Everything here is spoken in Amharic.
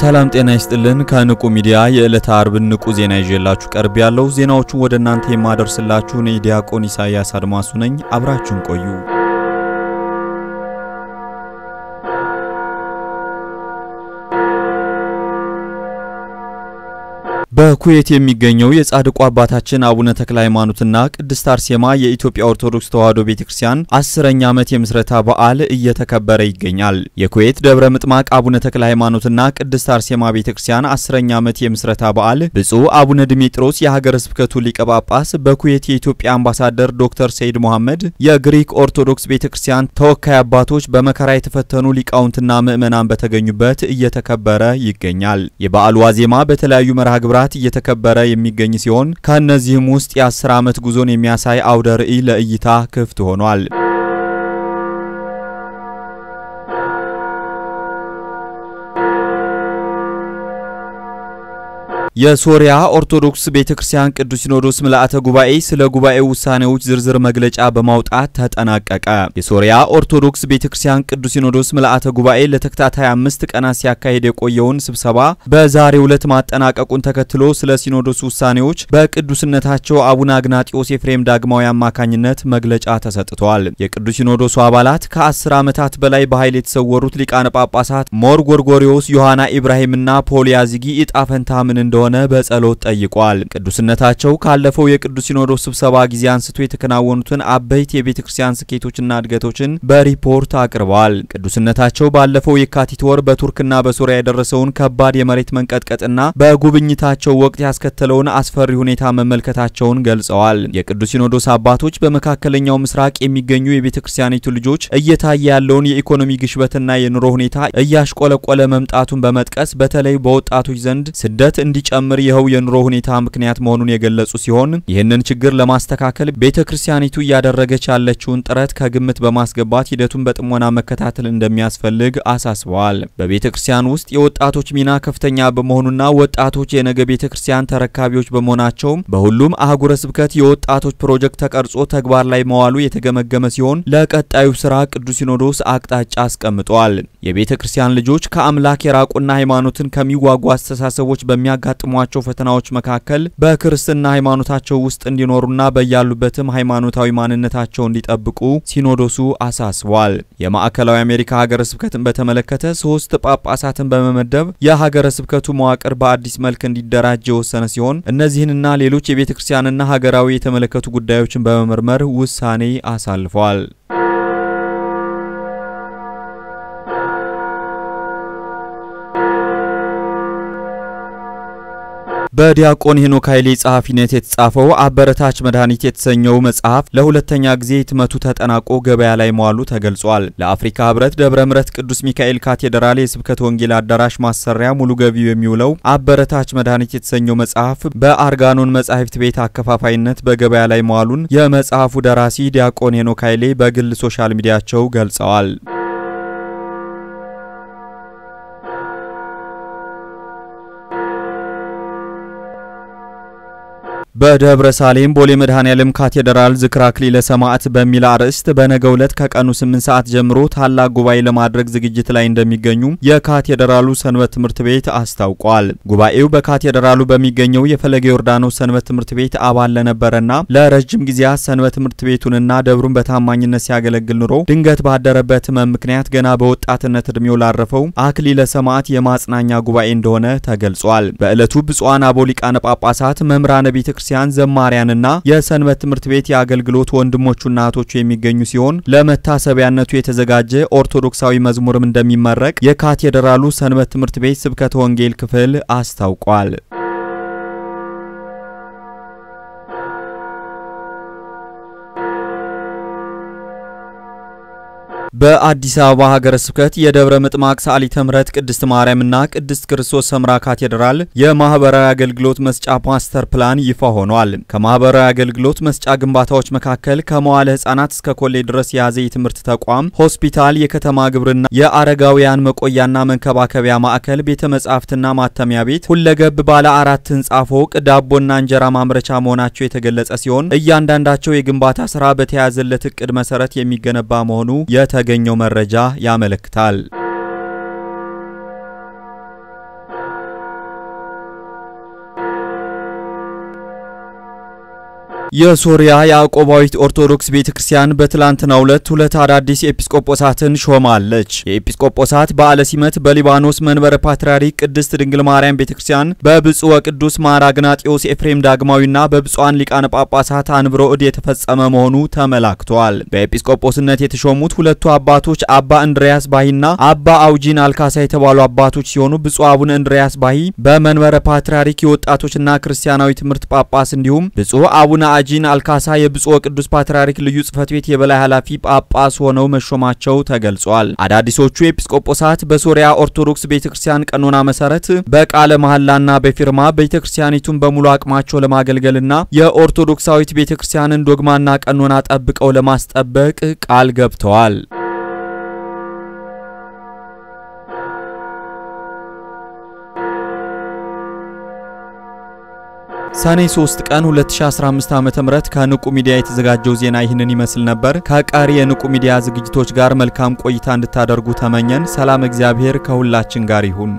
ሰላም ጤና ይስጥልን። ከንቁ ሚዲያ የዕለተ አርብ ንቁ ዜና ይዤላችሁ ቀርብ ያለው ዜናዎቹን ወደ እናንተ የማደርስላችሁን የዲያቆን ኢሳያስ አድማሱ ነኝ። አብራችሁን ቆዩ። በኩዌት የሚገኘው የጻድቁ አባታችን አቡነ ተክለ ሃይማኖትና ቅድስት አርሴማ የኢትዮጵያ ኦርቶዶክስ ተዋሕዶ ቤተክርስቲያን አስረኛ ዓመት የምስረታ በዓል እየተከበረ ይገኛል። የኩዌት ደብረ ምጥማቅ አቡነ ተክለ ሃይማኖትና ቅድስት አርሴማ ቤተክርስቲያን አስረኛ ዓመት የምስረታ በዓል ብፁዕ አቡነ ድሜጥሮስ የሀገረ ስብከቱ ሊቀ ጳጳስ፣ በኩዌት የኢትዮጵያ አምባሳደር ዶክተር ሰይድ ሞሐመድ፣ የግሪክ ኦርቶዶክስ ቤተክርስቲያን ተወካይ አባቶች፣ በመከራ የተፈተኑ ሊቃውንትና ምዕመናን በተገኙበት እየተከበረ ይገኛል። የበዓሉ ዋዜማ በተለያዩ መርሃ ግብራት በዓላት እየተከበረ የሚገኝ ሲሆን ከእነዚህም ውስጥ የ10 ዓመት ጉዞን የሚያሳይ አውደ ርዕይ ለእይታ ክፍት ሆኗል። የሶሪያ ኦርቶዶክስ ቤተ ክርስቲያን ቅዱስ ሲኖዶስ ምልአተ ጉባኤ ስለ ጉባኤው ውሳኔዎች ዝርዝር መግለጫ በማውጣት ተጠናቀቀ። የሶሪያ ኦርቶዶክስ ቤተ ክርስቲያን ቅዱስ ሲኖዶስ ምልአተ ጉባኤ ለተከታታይ አምስት ቀናት ሲያካሄድ የቆየውን ስብሰባ በዛሬው ዕለት ማጠናቀቁን ተከትሎ ስለ ሲኖዶስ ውሳኔዎች በቅዱስነታቸው አቡነ አግናጢዮስ ኤፍሬም ዳግማዊ አማካኝነት መግለጫ ተሰጥቷል። የቅዱስ ሲኖዶሱ አባላት ከአስር ዓመታት በላይ በኃይል የተሰወሩት ሊቃነ ጳጳሳት ሞር ጎርጎሪዎስ፣ ዮሐና ኢብራሂምና ፖሊያዚጊ ዕጣ ፈንታ ምን እንደሆነ እንደሆነ በጸሎት ጠይቋል። ቅዱስነታቸው ካለፈው የቅዱስ ሲኖዶስ ስብሰባ ጊዜ አንስቶ የተከናወኑትን አበይት የቤተ ክርስቲያን ስኬቶችና እድገቶችን በሪፖርት አቅርበዋል። ቅዱስነታቸው ባለፈው የካቲት ወር በቱርክና በሶሪያ የደረሰውን ከባድ የመሬት መንቀጥቀጥና በጉብኝታቸው ወቅት ያስከተለውን አስፈሪ ሁኔታ መመልከታቸውን ገልጸዋል። የቅዱስ ሲኖዶስ አባቶች በመካከለኛው ምስራቅ የሚገኙ የቤተ ክርስቲያኒቱ ልጆች እየታየ ያለውን የኢኮኖሚ ግሽበትና የኑሮ ሁኔታ እያሽቆለቆለ መምጣቱን በመጥቀስ በተለይ በወጣቶች ዘንድ ስደት እንዲጨ ጭምር ይኸው የኑሮ ሁኔታ ምክንያት መሆኑን የገለጹ ሲሆን ይህንን ችግር ለማስተካከል ቤተ ክርስቲያኒቱ እያደረገች ያለችውን ጥረት ከግምት በማስገባት ሂደቱን በጥሞና መከታተል እንደሚያስፈልግ አሳስበዋል። በቤተ ክርስቲያን ውስጥ የወጣቶች ሚና ከፍተኛ በመሆኑና ወጣቶች የነገ ቤተ ክርስቲያን ተረካቢዎች በመሆናቸው በሁሉም አህጉረ ስብከት የወጣቶች ፕሮጀክት ተቀርጾ ተግባር ላይ መዋሉ የተገመገመ ሲሆን ለቀጣዩ ስራ ቅዱስ ሲኖዶስ አቅጣጫ አስቀምጧል። የቤተ ክርስቲያን ልጆች ከአምላክ የራቁና ሃይማኖትን ከሚዋጉ አስተሳሰቦች በሚያጋ ከሚያጋጥሟቸው ፈተናዎች መካከል በክርስትና ሃይማኖታቸው ውስጥ እንዲኖሩና በያሉበትም ሃይማኖታዊ ማንነታቸው እንዲጠብቁ ሲኖዶሱ አሳስቧል። የማዕከላዊ አሜሪካ ሀገረ ስብከትን በተመለከተ ሶስት ጳጳሳትን በመመደብ የሀገረ ስብከቱ መዋቅር በአዲስ መልክ እንዲደራጅ የወሰነ ሲሆን እነዚህንና ሌሎች የቤተ ክርስቲያንና ሀገራዊ የተመለከቱ ጉዳዮችን በመመርመር ውሳኔ አሳልፏል። በዲያቆን ሄኖክ ኃይሌ ጸሐፊነት የተጻፈው አበረታች መድኃኒት የተሰኘው መጽሐፍ ለሁለተኛ ጊዜ ህትመቱ ተጠናቆ ገበያ ላይ መዋሉ ተገልጿል። ለአፍሪካ ህብረት ደብረ ምረት ቅዱስ ሚካኤል ካቴድራል የስብከት ወንጌል አዳራሽ ማሰሪያ ሙሉ ገቢው የሚውለው አበረታች መድኃኒት የተሰኘው መጽሐፍ በአርጋኖን መጻሕፍት ቤት አከፋፋይነት በገበያ ላይ መዋሉን የመጽሐፉ ደራሲ ዲያቆን ሄኖክ ኃይሌ በግል ሶሻል ሚዲያቸው ገልጸዋል። በደብረ ሳሌም ቦሌ መድኃኔዓለም ካቴድራል ዝክረ አክሊለ ሰማዕት በሚል አርዕስት በነገው ዕለት ከቀኑ 8 ሰዓት ጀምሮ ታላቅ ጉባኤ ለማድረግ ዝግጅት ላይ እንደሚገኙ የካቴድራሉ ሰንበት ትምህርት ቤት አስታውቋል። ጉባኤው በካቴድራሉ በሚገኘው የፈለገ ዮርዳኖስ ሰንበት ትምህርት ቤት አባል ለነበረና ለረጅም ጊዜያት ሰንበት ትምህርት ቤቱንና ደብሩን በታማኝነት ሲያገለግል ኑሮ ድንገት ባደረበት ሕመም ምክንያት ገና በወጣትነት እድሜው ላረፈው አክሊለ ሰማዕት የማጽናኛ ጉባኤ እንደሆነ ተገልጿል። በዕለቱ ብፁዓን አቦ ሊቃነ ጳጳሳት መምህራነ ቤተ ክርስቲያን ዘማሪያንና የሰንበት ትምህርት ቤት የአገልግሎት ወንድሞቹና እህቶቹ የሚገኙ ሲሆን ለመታሰቢያነቱ የተዘጋጀ ኦርቶዶክሳዊ መዝሙርም እንደሚመረቅ የካቴድራሉ ሰንበት ትምህርት ቤት ስብከተ ወንጌል ክፍል አስታውቋል። በአዲስ አበባ ሀገረ ስብከት የደብረ ምጥማቅ ሰዓሊተ ምሕረት ቅድስት ማርያምና ቅድስት ክርስቶስ ሰምራ ካቴድራል የማህበራዊ አገልግሎት መስጫ ማስተር ፕላን ይፋ ሆኗል። ከማህበራዊ አገልግሎት መስጫ ግንባታዎች መካከል ከመዋለ ህጻናት እስከ ኮሌጅ ድረስ የያዘ የትምህርት ተቋም፣ ሆስፒታል፣ የከተማ ግብርና፣ የአረጋውያን መቆያና መንከባከቢያ ማዕከል፣ ቤተ መጻሕፍትና ማተሚያ ቤት፣ ሁለገብ ባለ አራት ህንጻ ፎቅ፣ ዳቦና እንጀራ ማምረቻ መሆናቸው የተገለጸ ሲሆን እያንዳንዳቸው የግንባታ ስራ በተያዘለት እቅድ መሰረት የሚገነባ መሆኑ የተ የተገኘው መረጃ ያመለክታል። የሶሪያ ያቆባዊት ኦርቶዶክስ ቤተ ክርስቲያን በትላንትናው ዕለት ሁለት አዳዲስ ኤጲስቆጶሳትን ሾማለች። የኤጲስቆጶሳት በዓለ ሲመት በሊባኖስ መንበረ ፓትርያርክ ቅድስት ድንግል ማርያም ቤተ ክርስቲያን በብፁዕ ወቅዱስ ማራ ኤፍሬም ዳግማዊና በብፁዓን ሊቃነ ጳጳሳት አንብሮ እድ የተፈጸመ መሆኑ ተመላክቷል። በኤጲስቆጶስነት የተሾሙት ሁለቱ አባቶች አባ እንድሪያስ ባሂና አባ አውጂን አልካሳ የተባሉ አባቶች ሲሆኑ ብፁዕ አቡነ እንድሪያስ ባሂ በመንበረ ፓትርያርክ የወጣቶችና ክርስቲያናዊ ትምህርት ጳጳስ እንዲሁም ብፁዕ አቡነ አጂን አልካሳ የብፁዕ ወቅዱስ ፓትርያርክ ልዩ ጽህፈት ቤት የበላይ ኃላፊ ጳጳስ ሆነው መሾማቸው ተገልጿል። አዳዲሶቹ ኤጲስቆጶሳት በሶሪያ ኦርቶዶክስ ቤተክርስቲያን ቀኖና መሰረት በቃለ መሐላና በፊርማ ቤተክርስቲያኒቱን በሙሉ አቅማቸው ለማገልገልና የኦርቶዶክሳዊት ቤተክርስቲያንን ዶግማና ቀኖና ጠብቀው ለማስጠበቅ ቃል ገብተዋል። ሰኔ 3 ቀን 2015 ዓ.ም ከንቁ ሚዲያ የተዘጋጀው ዜና ይህንን ይመስል ነበር። ከቀሪ የንቁ ሚዲያ ዝግጅቶች ጋር መልካም ቆይታ እንድታደርጉ ተመኘን። ሰላም፣ እግዚአብሔር ከሁላችን ጋር ይሁን።